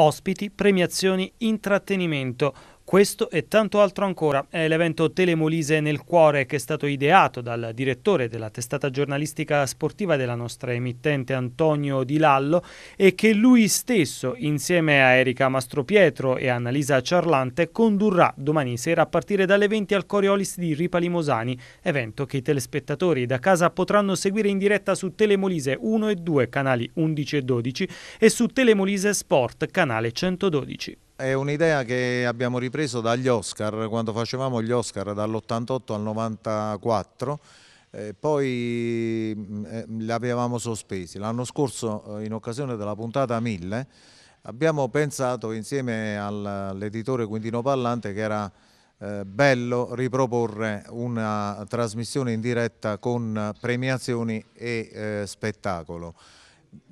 ospiti, premiazioni, intrattenimento, questo e tanto altro ancora è l'evento Telemolise nel cuore che è stato ideato dal direttore della testata giornalistica sportiva della nostra emittente Antonio Di Lallo e che lui stesso insieme a Erika Mastropietro e Annalisa Ciarlante condurrà domani sera a partire dalle 20 al Coriolis di Ripali Mosani, evento che i telespettatori da casa potranno seguire in diretta su Telemolise 1 e 2 canali 11 e 12 e su Telemolise Sport canale 112. È un'idea che abbiamo ripreso dagli Oscar, quando facevamo gli Oscar dall'88 al 94, eh, poi mm, eh, li avevamo sospesi. L'anno scorso, eh, in occasione della puntata 1000, abbiamo pensato insieme all'editore Quintino Pallante che era eh, bello riproporre una trasmissione in diretta con premiazioni e eh, spettacolo.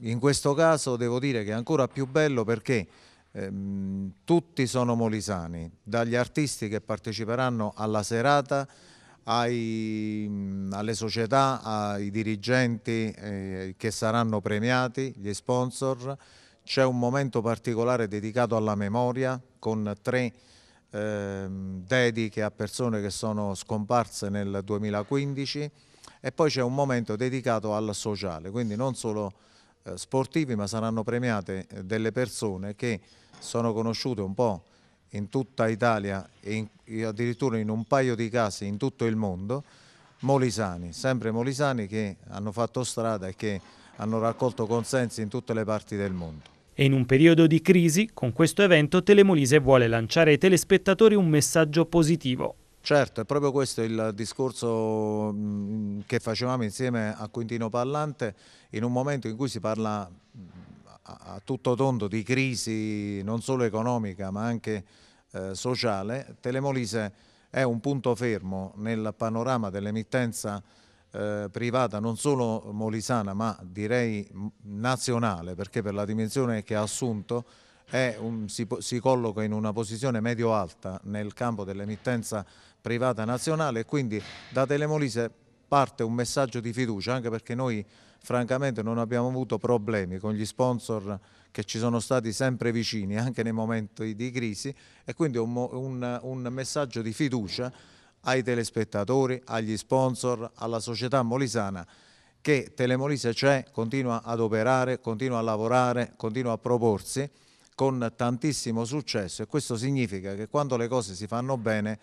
In questo caso devo dire che è ancora più bello perché ehm, tutti sono molisani, dagli artisti che parteciperanno alla serata ai, alle società, ai dirigenti eh, che saranno premiati, gli sponsor. C'è un momento particolare dedicato alla memoria con tre eh, dediche a persone che sono scomparse nel 2015 e poi c'è un momento dedicato al sociale, quindi non solo eh, sportivi, ma saranno premiate eh, delle persone che sono conosciute un po' in tutta Italia e in, addirittura in un paio di casi in tutto il mondo, Molisani, sempre Molisani che hanno fatto strada e che hanno raccolto consensi in tutte le parti del mondo. E in un periodo di crisi, con questo evento Telemolise vuole lanciare ai telespettatori un messaggio positivo, Certo, è proprio questo il discorso mm, che facevamo insieme a Quintino Pallante in un momento in cui si parla mm, a tutto tondo di crisi non solo economica ma anche eh, sociale, Telemolise è un punto fermo nel panorama dell'emittenza eh, privata non solo molisana ma direi mm, nazionale perché per la dimensione che ha assunto un, si, si colloca in una posizione medio-alta nel campo dell'emittenza privata nazionale e quindi da Telemolise parte un messaggio di fiducia anche perché noi francamente non abbiamo avuto problemi con gli sponsor che ci sono stati sempre vicini anche nei momenti di crisi e quindi un, un, un messaggio di fiducia ai telespettatori, agli sponsor, alla società molisana che Telemolise c'è, continua ad operare, continua a lavorare, continua a proporsi con tantissimo successo e questo significa che quando le cose si fanno bene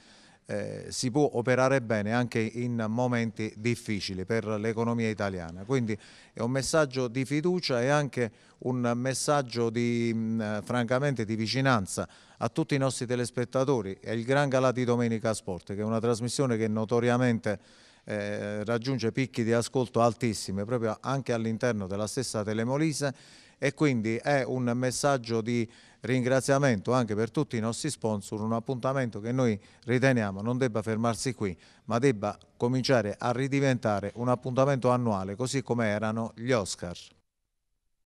eh, si può operare bene anche in momenti difficili per l'economia italiana. Quindi è un messaggio di fiducia e anche un messaggio di, mh, mm, francamente di vicinanza a tutti i nostri telespettatori e il Gran Galà di Domenica Sport, che è una trasmissione che notoriamente eh, raggiunge picchi di ascolto altissimi proprio anche all'interno della stessa Telemolise e quindi è un messaggio di ringraziamento anche per tutti i nostri sponsor, un appuntamento che noi riteniamo non debba fermarsi qui, ma debba cominciare a ridiventare un appuntamento annuale, così come erano gli Oscar.